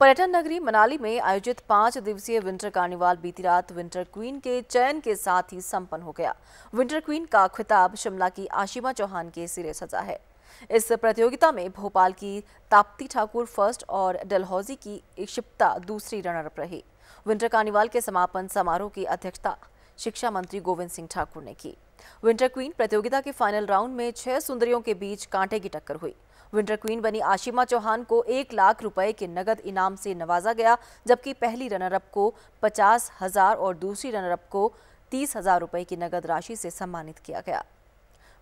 पर्यटन नगरी मनाली में आयोजित पांच दिवसीय विंटर कार्निवाल बीती रात विंटर क्वीन के चयन के साथ ही संपन्न हो गया विंटर क्वीन का खिताब शिमला की आशिमा चौहान के सिरे सजा है इस प्रतियोगिता में भोपाल की ताप्ती ठाकुर फर्स्ट और डलहौजी की इक्षिप्ता दूसरी रनरअप रही विंटर कार्निवाल के समापन समारोह की अध्यक्षता शिक्षा मंत्री गोविंद सिंह ठाकुर ने की विंटर क्वीन प्रतियोगिता के फाइनल राउंड में छह सुंदरियों के बीच कांटे की टक्कर हुई विंटर क्वीन बनी आशिमा चौहान को एक लाख रुपए के नगद इनाम से नवाजा गया जबकि पहली रनरअप को पचास हजार और दूसरी रनरअप को तीस हजार रुपए की नगद राशि से सम्मानित किया गया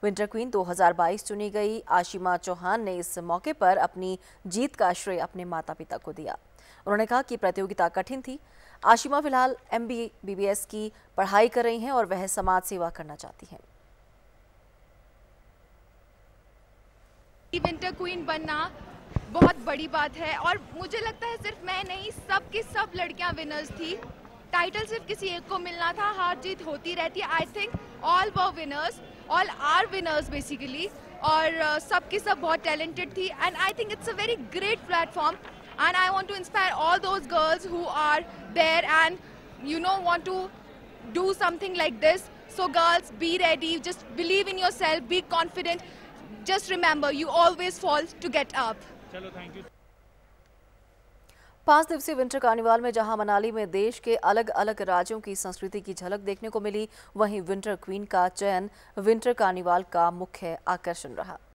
विंटर क्वीन 2022 चुनी गई आशिमा चौहान ने इस मौके पर अपनी जीत का श्रेय अपने माता पिता को दिया उन्होंने कहा कि प्रतियोगिता कठिन थी आशिमा फिलहाल एम बी की पढ़ाई कर रही हैं और वह समाज सेवा करना चाहती हैं की विंटर क्वीन बनना बहुत बड़ी बात है और मुझे लगता है सिर्फ मैं नहीं सब की सब लड़कियां विनर्स थी टाइटल सिर्फ किसी एक को मिलना था हार जीत होती रहती है I think all were winners all are winners basically और uh, सब की सब बहुत टैलेंटेड थी and I think it's a very great platform and I want to inspire all those girls who are there and you know want to do something like this so girls be ready just believe in yourself be confident just remember, you always fall to get up. chalo thank you पांच दिवसीय winter carnival में जहां मनाली में देश के अलग अलग राज्यों की संस्कृति की झलक देखने को मिली वहीं विंटर क्वीन का चयन विंटर कार्निवाल का मुख्य आकर्षण रहा